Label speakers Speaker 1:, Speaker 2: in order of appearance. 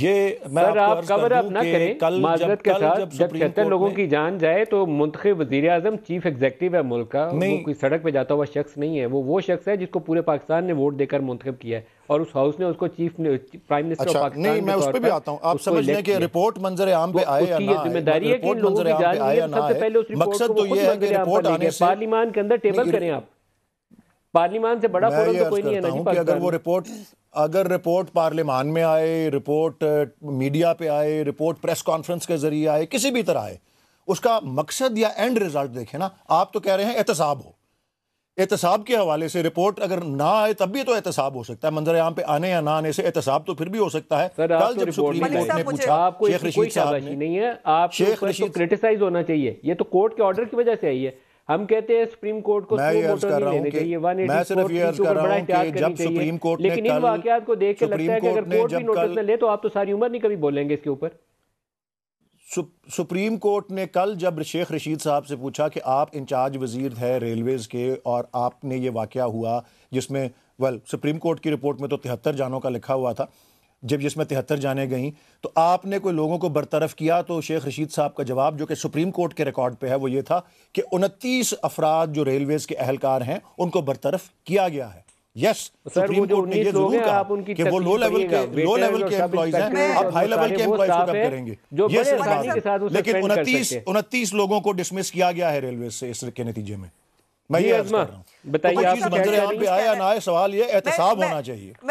Speaker 1: یہ سر آپ کور اپ نہ کریں معذرت کے ساتھ جب چھتر لوگوں کی جان جائے تو منتخب وزیراعظم چیف ایگزیکٹیو ہے ملک کا وہ کوئی سڑک پہ جاتا ہوا شخص نہیں ہے وہ وہ شخص ہے جس کو پورے پاکستان نے ووٹ دے کر منتخب کیا ہے اور اس ہاؤس نے اس کو چیف پرائم منسٹر اچھا پاکستان نہیں میں اس پہ بھی آتا ہوں آپ سمجھ لیں کہ رپورٹ
Speaker 2: منظر عام پہ آئے یا نہ آئے ذمہ داری ہے کہ ان لوگوں کی جان ہے سب سے پہلے اس رپورٹ کو خود منظر عام پہ لیں پارلیمان کے اندر ٹیبل کریں آپ
Speaker 1: پارلیمان سے بڑا فورم تو کوئی نہیں ہے نا جی پاکستان میں یہ ارز کرتا ہوں کہ اگر وہ
Speaker 2: رپورٹ اگر رپورٹ پارلیمان میں آئے رپورٹ میڈیا پہ آئے رپورٹ پریس کانفرنس کے ذریعے آئے کسی بھی طرح آئے اس کا مقصد یا اینڈ ریزلٹ دیکھیں نا آپ تو کہہ رہے ہیں احتساب ہو احتساب کے حوالے سے رپورٹ اگر نہ آئے تب بھی تو احتساب ہو سکتا ہے منظر عام پہ آنے یا نہ آنے سے احتساب تو پھر بھی ہو سکتا ہے یہ
Speaker 1: تو کورٹ کے آرڈر کی وجہ سے آئی ہے ہم کہتے ہیں سپریم کورٹ کو سلو موٹر نہیں لینے چاہیے وان ایٹی سپورٹ کی سپر بڑا احتیاط کرنی چاہیے لیکن ان واقعات کو دیکھ کے لگتا ہے کہ اگر کورٹ بھی نوٹس نہ لے تو آپ تو ساری
Speaker 2: عمر نہیں کبھی بولیں گے اس کے اوپر سپریم کورٹ نے کل جب شیخ رشید صاحب سے پوچھا کہ آپ انچارج وزیر ہے ریلویز کے اور آپ نے یہ واقعہ ہوا جس میں ویل سپریم کورٹ کی رپورٹ میں تو تہتر جانوں کا لکھا ہوا تھا جب جس میں تہتر جانے گئیں تو آپ نے کوئی لوگوں کو برطرف کیا تو شیخ رشید صاحب کا جواب جو کہ سپریم کورٹ کے ریکارڈ پہ ہے وہ یہ تھا کہ انتیس افراد جو ریلویز کے اہلکار ہیں ان کو برطرف کیا گیا ہے یس سپریم کورٹ نے یہ ضرور کہا کہ وہ لو لیول کے لو لیول لیول کے کے ہیں آپ ہائی کو کب کریں گے یہ بات ہے لیکن انتیس انتیس لوگوں کو ڈسمس کیا گیا ہے ریلویز سے اس کے نتیجے میں
Speaker 1: میں جی یہ کر رہا ہوں آپ پہ آیا نہ
Speaker 2: آئے سوال یہ احتساب ہونا چاہیے